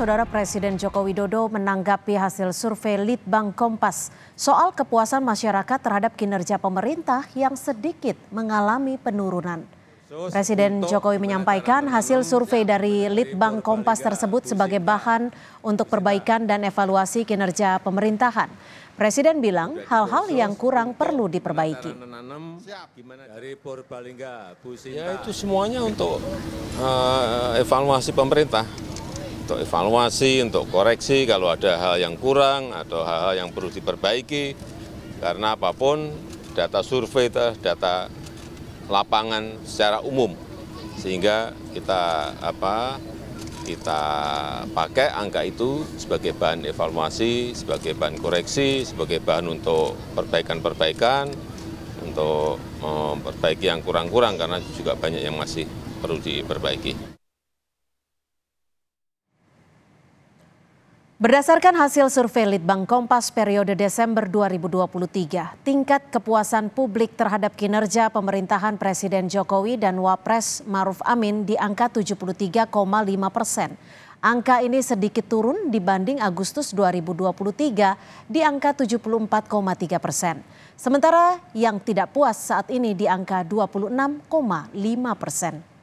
Saudara Presiden Joko Widodo menanggapi hasil survei Litbang Kompas soal kepuasan masyarakat terhadap kinerja pemerintah yang sedikit mengalami penurunan. Presiden Jokowi menyampaikan hasil survei dari Litbang Kompas tersebut sebagai bahan untuk perbaikan dan evaluasi kinerja pemerintahan. Presiden bilang hal-hal yang kurang perlu diperbaiki. Ya itu semuanya untuk uh, evaluasi pemerintah untuk evaluasi, untuk koreksi kalau ada hal yang kurang atau hal-hal yang perlu diperbaiki. Karena apapun data survei, data lapangan secara umum sehingga kita apa kita pakai angka itu sebagai bahan evaluasi, sebagai bahan koreksi, sebagai bahan untuk perbaikan-perbaikan, untuk memperbaiki yang kurang-kurang karena juga banyak yang masih perlu diperbaiki. Berdasarkan hasil survei Litbang Kompas periode Desember 2023, tingkat kepuasan publik terhadap kinerja pemerintahan Presiden Jokowi dan Wapres Maruf Amin di angka 73,5 persen. Angka ini sedikit turun dibanding Agustus 2023 di angka 74,3 persen. Sementara yang tidak puas saat ini di angka 26,5 persen.